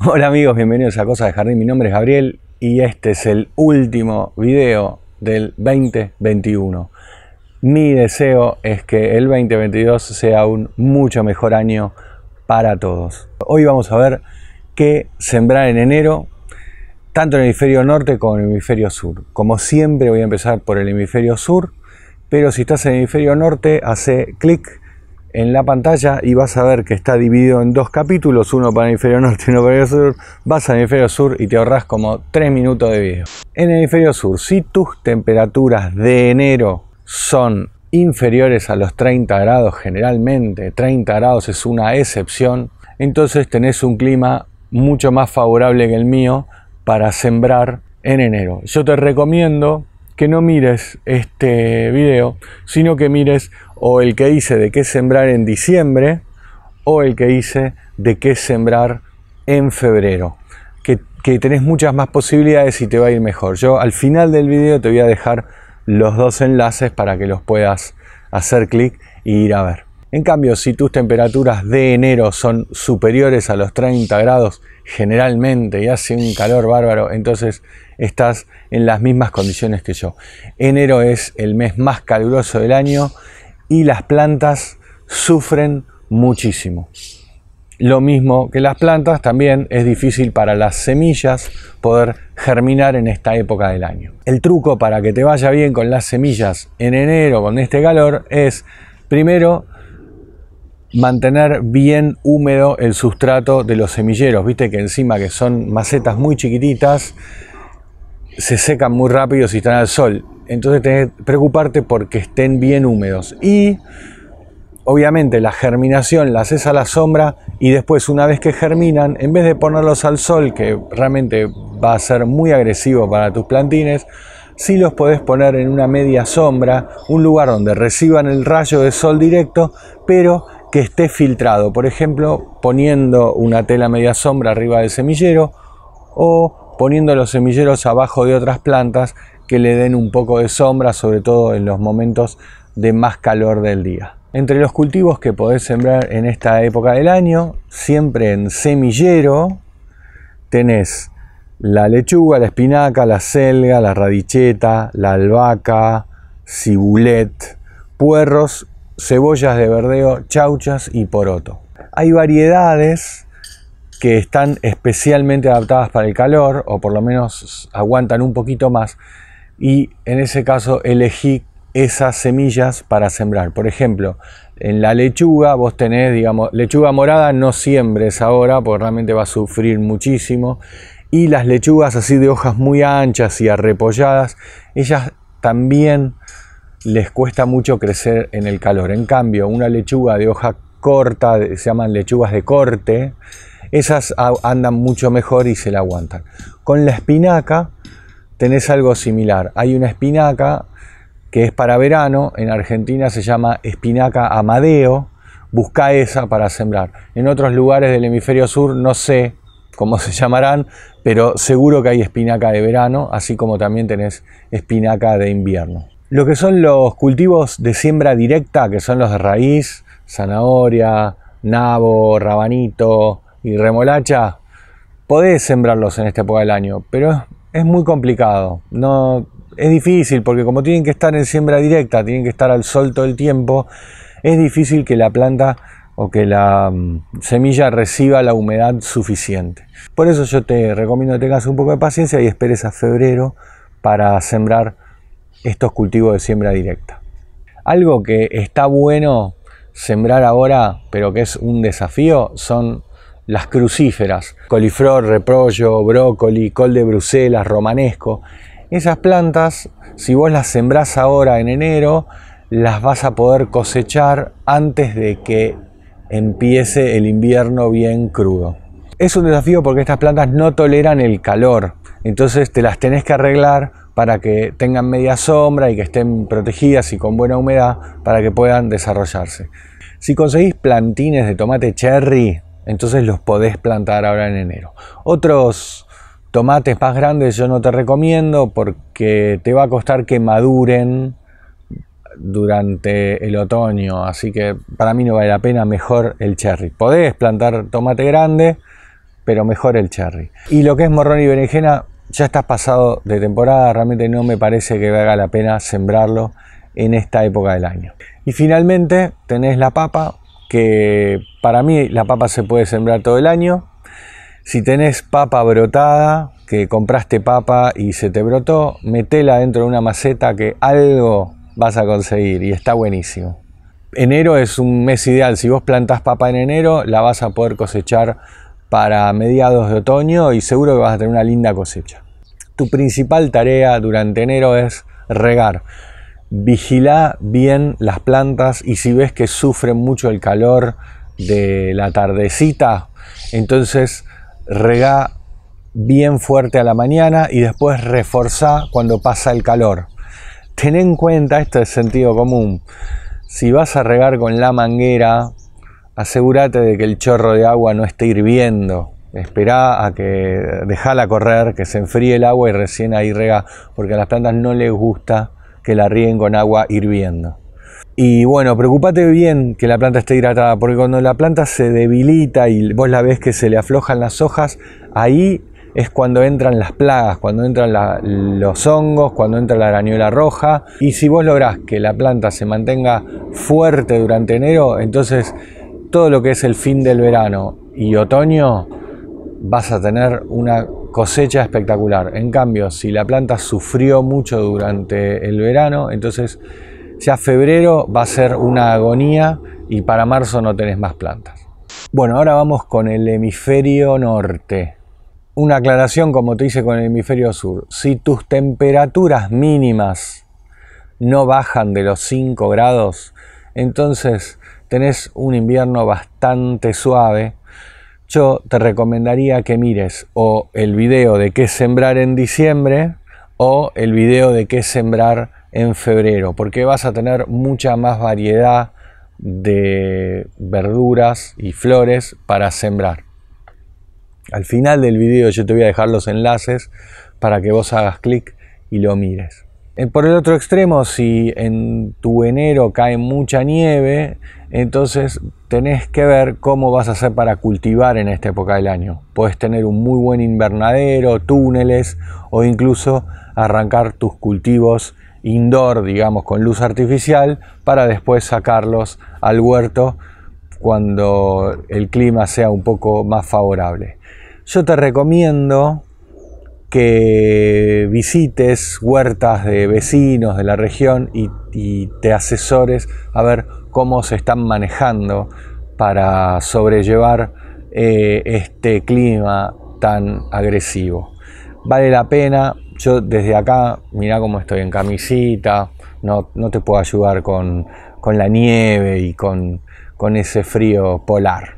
Hola amigos, bienvenidos a Cosas de Jardín. Mi nombre es Gabriel y este es el último video del 2021. Mi deseo es que el 2022 sea un mucho mejor año para todos. Hoy vamos a ver qué sembrar en enero, tanto en el hemisferio norte como en el hemisferio sur. Como siempre voy a empezar por el hemisferio sur, pero si estás en el hemisferio norte, hace clic en la pantalla y vas a ver que está dividido en dos capítulos, uno para el hemisferio norte y uno para el hemisferio sur. Vas al hemisferio sur y te ahorras como 3 minutos de video. En el hemisferio sur, si tus temperaturas de enero son inferiores a los 30 grados generalmente, 30 grados es una excepción, entonces tenés un clima mucho más favorable que el mío para sembrar en enero. Yo te recomiendo que no mires este video, sino que mires o el que hice de qué sembrar en diciembre o el que hice de qué sembrar en febrero. Que, tenés muchas más posibilidades y te va a ir mejor. Yo al final del video te voy a dejar los dos enlaces para que los puedas hacer clic e ir a ver. En cambio, si tus temperaturas de enero son superiores a los 30 grados generalmente y hace un calor bárbaro, entonces estás en las mismas condiciones que yo. Enero es el mes más caluroso del año y las plantas sufren muchísimo. Lo mismo que las plantas, también es difícil para las semillas poder germinar en esta época del año. El truco para que te vaya bien con las semillas en enero, con este calor, es primero mantener bien húmedo el sustrato de los semilleros. Viste que encima que son macetas muy chiquititas, se secan muy rápido si están al sol. Entonces tenés que preocuparte porque estén bien húmedos. Y obviamente la germinación la haces a la sombra y después una vez que germinan, en vez de ponerlos al sol, que realmente va a ser muy agresivo para tus plantines, si los podés poner en una media sombra, un lugar donde reciban el rayo de sol directo, pero que esté filtrado, por ejemplo, poniendo una tela media sombra arriba del semillero o poniendo los semilleros abajo de otras plantas que le den un poco de sombra, sobre todo en los momentos de más calor del día. Entre los cultivos que podés sembrar en esta época del año, siempre en semillero, tenés la lechuga, la espinaca, la selga, la radicheta, la albahaca, cibulet, puerros cebollas de verdeo, chauchas y poroto. Hay variedades que están especialmente adaptadas para el calor o por lo menos aguantan un poquito más y en ese caso elegí esas semillas para sembrar. Por ejemplo, en la lechuga vos tenés, digamos, lechuga morada no siembres ahora porque realmente va a sufrir muchísimo y las lechugas así de hojas muy anchas y arrepolladas, ellas también les cuesta mucho crecer en el calor. En cambio, una lechuga de hoja corta, se llaman lechugas de corte, esas andan mucho mejor y se la aguantan. Con la espinaca tenés algo similar. Hay una espinaca que es para verano, en Argentina se llama espinaca amadeo, busca esa para sembrar. En otros lugares del hemisferio sur no sé cómo se llamarán, pero seguro que hay espinaca de verano, así como también tenés espinaca de invierno. Lo que son los cultivos de siembra directa, que son los de raíz, zanahoria, nabo, rabanito y remolacha, podés sembrarlos en esta época del año, pero es muy complicado. No, es difícil porque como tienen que estar en siembra directa, tienen que estar al sol todo el tiempo, es difícil que la planta o que la mm, semilla reciba la humedad suficiente. Por eso yo te recomiendo que tengas un poco de paciencia y esperes a febrero para sembrar estos cultivos de siembra directa. Algo que está bueno sembrar ahora, pero que es un desafío, son las crucíferas, coliflor, repollo, brócoli, col de Bruselas, romanesco. Esas plantas, si vos las sembrás ahora en enero, las vas a poder cosechar antes de que empiece el invierno bien crudo. Es un desafío porque estas plantas no toleran el calor, entonces te las tenés que arreglar para que tengan media sombra y que estén protegidas y con buena humedad para que puedan desarrollarse. Si conseguís plantines de tomate cherry, entonces los podés plantar ahora en enero. Otros tomates más grandes yo no te recomiendo porque te va a costar que maduren durante el otoño, así que para mí no vale la pena mejor el cherry. Podés plantar tomate grande, pero mejor el cherry. Y lo que es morrón y berenjena, ya estás pasado de temporada, realmente no me parece que valga la pena sembrarlo en esta época del año. Y finalmente tenés la papa, que para mí la papa se puede sembrar todo el año. Si tenés papa brotada, que compraste papa y se te brotó, metela dentro de una maceta que algo vas a conseguir y está buenísimo. Enero es un mes ideal, si vos plantás papa en enero, la vas a poder cosechar para mediados de otoño y seguro que vas a tener una linda cosecha. Tu principal tarea durante enero es regar. Vigila bien las plantas y si ves que sufren mucho el calor de la tardecita, entonces rega bien fuerte a la mañana y después reforza cuando pasa el calor. Ten en cuenta, esto es sentido común, si vas a regar con la manguera, asegúrate de que el chorro de agua no esté hirviendo. espera a que dejala correr, que se enfríe el agua y recién ahí rega, porque a las plantas no les gusta que la ríen con agua hirviendo. Y bueno, preocupate bien que la planta esté hidratada, porque cuando la planta se debilita y vos la ves que se le aflojan las hojas, ahí es cuando entran las plagas, cuando entran los hongos, cuando entra la arañuela roja. Y si vos lográs que la planta se mantenga fuerte durante enero, entonces todo lo que es el fin del verano y otoño, vas a tener una cosecha espectacular. En cambio, si la planta sufrió mucho durante el verano, entonces ya febrero va a ser una agonía y para marzo no tenés más plantas. Bueno, ahora vamos con el hemisferio norte. Una aclaración como te hice con el hemisferio sur. Si tus temperaturas mínimas no bajan de los 5 grados, entonces tenés un invierno bastante suave, yo te recomendaría que mires o el video de qué sembrar en diciembre o el video de qué sembrar en febrero, porque vas a tener mucha más variedad de verduras y flores para sembrar. Al final del video yo te voy a dejar los enlaces para que vos hagas clic y lo mires. Eh, por el otro extremo, si en tu enero cae mucha nieve, entonces tenés que ver cómo vas a hacer para cultivar en esta época del año. Puedes tener un muy buen invernadero, túneles o incluso arrancar tus cultivos indoor, digamos, con luz artificial para después sacarlos al huerto cuando el clima sea un poco más favorable. Yo te recomiendo que visites huertas de vecinos de la región y, te asesores a ver cómo se están manejando para sobrellevar eh, este clima tan agresivo. Vale la pena, yo desde acá, mirá cómo estoy en camisita, no, no te puedo ayudar con, la nieve y con ese frío polar.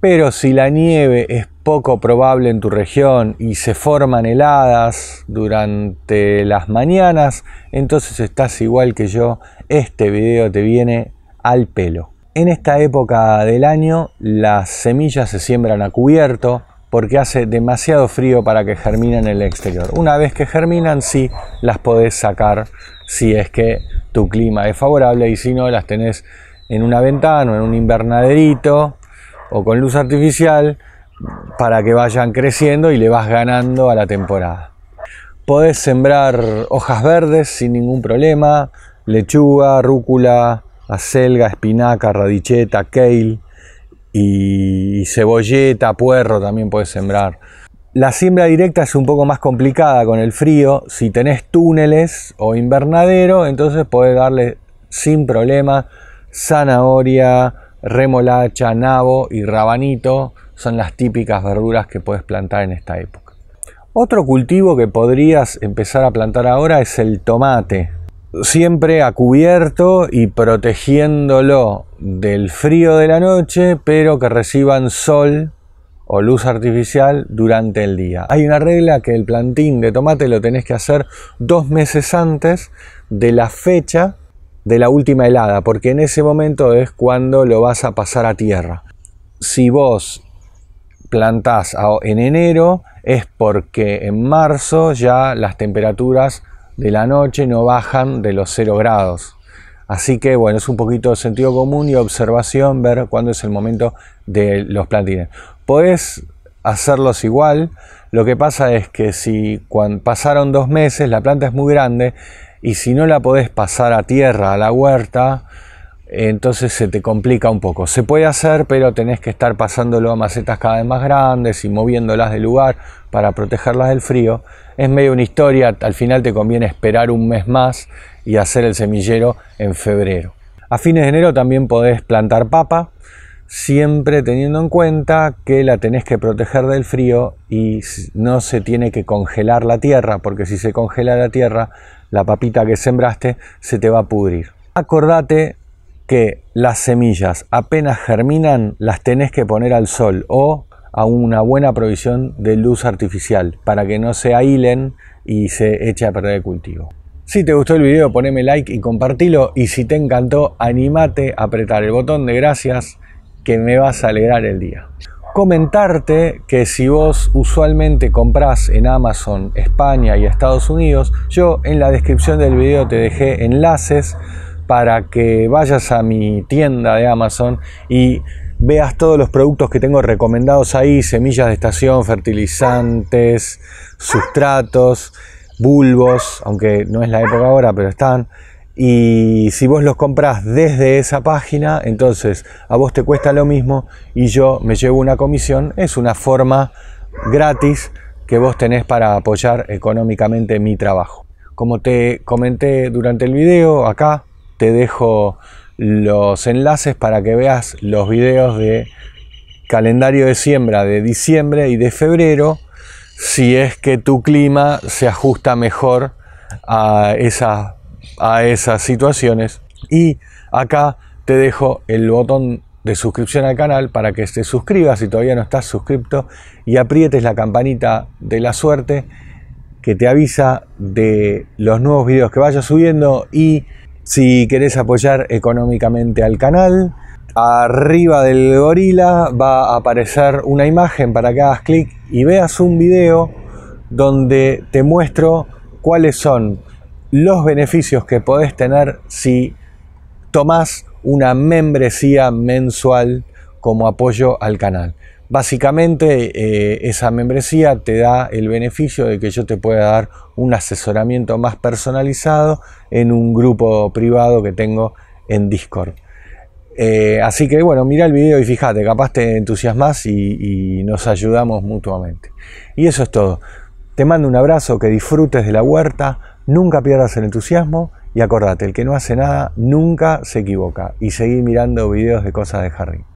Pero si la nieve es poco probable en tu región y se forman heladas durante las mañanas, entonces estás igual que yo, este video te viene al pelo. En esta época del año las semillas se siembran a cubierto porque hace demasiado frío para que germinen en el exterior. Una vez que germinan sí las podés sacar si es que tu clima es favorable y si no las tenés en una ventana o en un invernaderito o con luz artificial para que vayan creciendo y le vas ganando a la temporada. Podés sembrar hojas verdes sin ningún problema, lechuga, rúcula, acelga, espinaca, radicheta, kale y cebolleta, puerro también puedes sembrar. La siembra directa es un poco más complicada con el frío. Si tenés túneles o invernadero, entonces podés darle sin problema zanahoria, remolacha, nabo y rabanito son las típicas verduras que puedes plantar en esta época. Otro cultivo que podrías empezar a plantar ahora es el tomate. Siempre a cubierto y protegiéndolo del frío de la noche, pero que reciban sol o luz artificial durante el día. Hay una regla que el plantín de tomate lo tenés que hacer dos meses antes de la fecha de la última helada, porque en ese momento es cuando lo vas a pasar a tierra. Si vos plantás en enero es porque en marzo ya las temperaturas de la noche no bajan de los 0 grados. Así que bueno, es un poquito de sentido común y observación ver cuándo es el momento de los plantines. Podés hacerlos igual, lo que pasa es que si pasaron dos meses la planta es muy grande y si no la podés pasar a tierra, a la huerta, entonces se te complica un poco. Se puede hacer, pero tenés que estar pasándolo a macetas cada vez más grandes y moviéndolas de lugar para protegerlas del frío. Es medio una historia, al final te conviene esperar un mes más y hacer el semillero en febrero. A fines de enero también podés plantar papa, siempre teniendo en cuenta que la tenés que proteger del frío y no se tiene que congelar la tierra, porque si se congela la tierra, la papita que sembraste se te va a pudrir. Acordate que las semillas apenas germinan las tenés que poner al sol o a una buena provisión de luz artificial para que no se ailen y se eche a perder el cultivo. Si te gustó el video poneme like y compartilo y si te encantó animate a apretar el botón de gracias que me vas a alegrar el día. Comentarte que si vos usualmente comprás en Amazon España y Estados Unidos, yo en la descripción del video te dejé enlaces para que vayas a mi tienda de Amazon y veas todos los productos que tengo recomendados ahí, semillas de estación, fertilizantes, sustratos, bulbos, aunque no es la época ahora, pero están, y si vos los compras desde esa página, entonces a vos te cuesta lo mismo y yo me llevo una comisión. Es una forma gratis que vos tenés para apoyar económicamente mi trabajo. Como te comenté durante el video, acá te dejo los enlaces para que veas los videos de calendario de siembra de diciembre y de febrero si es que tu clima se ajusta mejor a esa a esas situaciones. Y acá te dejo el botón de suscripción al canal para que te suscribas si todavía no estás suscripto y aprietes la campanita de la suerte que te avisa de los nuevos videos que vaya subiendo y si querés apoyar económicamente al canal, arriba del gorila va a aparecer una imagen para que hagas clic y veas un video donde te muestro cuáles son los beneficios que podés tener si tomás una membresía mensual como apoyo al canal. Básicamente eh, esa membresía te da el beneficio de que yo te pueda dar un asesoramiento más personalizado en un grupo privado que tengo en Discord. Eh, así que bueno, mira el video y fíjate, capaz te entusiasmas y nos ayudamos mutuamente. Y eso es todo. Te mando un abrazo, que disfrutes de la huerta, Nunca pierdas el entusiasmo y acordate, el que no hace nada nunca se equivoca. Y seguí mirando videos de cosas de Harry.